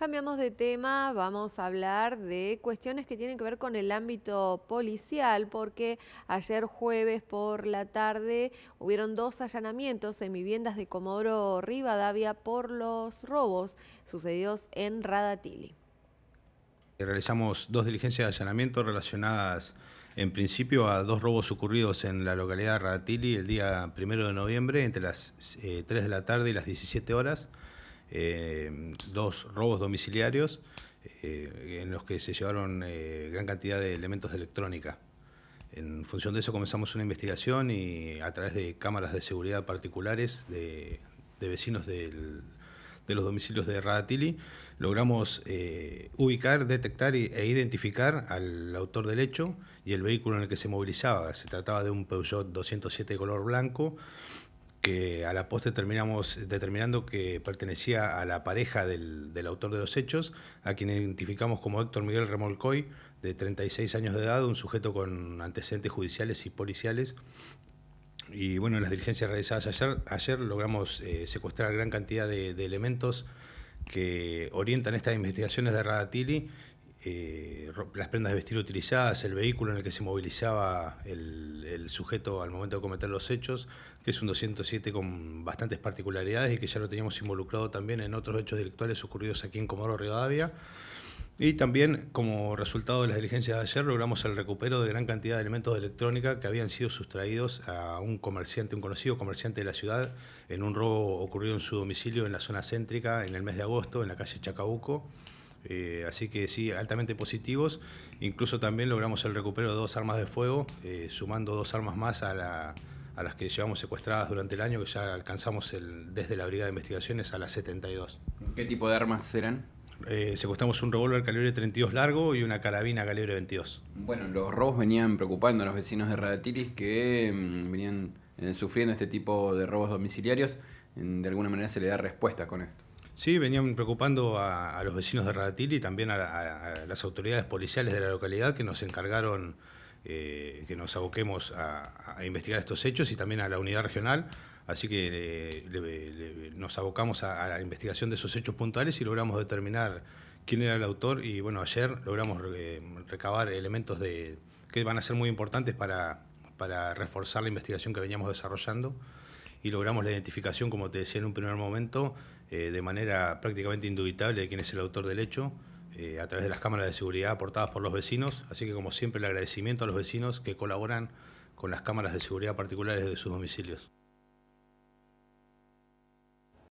Cambiamos de tema, vamos a hablar de cuestiones que tienen que ver con el ámbito policial, porque ayer jueves por la tarde hubieron dos allanamientos en viviendas de Comodoro Rivadavia por los robos sucedidos en Radatili. Eh, realizamos dos diligencias de allanamiento relacionadas en principio a dos robos ocurridos en la localidad de Radatili el día primero de noviembre entre las 3 eh, de la tarde y las 17 horas. Eh, dos robos domiciliarios eh, en los que se llevaron eh, gran cantidad de elementos de electrónica. En función de eso comenzamos una investigación y a través de cámaras de seguridad particulares de, vecinos de los domicilios de Radatili, logramos ubicar, detectar e identificar al autor del hecho y el vehículo en el que se movilizaba. Se trataba de un Peugeot 207 de color blanco que a la poste terminamos determinando que pertenecía a la pareja del, autor de los hechos, a quien identificamos como Héctor Miguel Remolcoy, de 36 años de edad, un sujeto con antecedentes judiciales y policiales. Y bueno, en las diligencias realizadas ayer, ayer logramos eh, secuestrar gran cantidad de, de elementos que orientan estas investigaciones de Radatili eh, las prendas de vestir utilizadas, el vehículo en el que se movilizaba el, sujeto al momento de cometer los hechos, que es un 207 con bastantes particularidades y que ya lo teníamos involucrado también en otros hechos delictuales ocurridos aquí en Comodoro Rivadavia. Y también, como resultado de las diligencias de ayer, logramos el recupero de gran cantidad de elementos de electrónica que habían sido sustraídos a un comerciante, un conocido comerciante de la ciudad, en un robo ocurrido en su domicilio en la zona céntrica en el mes de agosto, en la calle Chacabuco. Eh, así que sí, altamente positivos. Incluso también logramos el recupero de dos armas de fuego, eh, sumando dos armas más a, las que llevamos secuestradas durante el año, que ya alcanzamos el, desde la Brigada de Investigaciones a las 72. ¿Qué tipo de armas eran? Eh, secuestramos un revólver calibre 32 largo y una carabina calibre 22. Bueno, los robos venían preocupando a los vecinos de Radatiris que mm, venían sufriendo este tipo de robos domiciliarios. De alguna manera se le da respuesta con esto. Sí, venían preocupando a, los vecinos de Radatil y también a, las autoridades policiales de la localidad que nos encargaron eh, que nos aboquemos a, investigar estos hechos y también a la unidad regional. Así que eh, nos abocamos a, la investigación de esos hechos puntuales y logramos determinar quién era el autor. Y bueno, ayer logramos eh, recabar elementos de, que van a ser muy importantes para reforzar la investigación que veníamos desarrollando y logramos la identificación, como te decía en un primer momento, eh, de manera prácticamente indubitable de quién es el autor del hecho, eh, a través de las cámaras de seguridad aportadas por los vecinos. Así que, como siempre, el agradecimiento a los vecinos que colaboran con las cámaras de seguridad particulares de sus domicilios.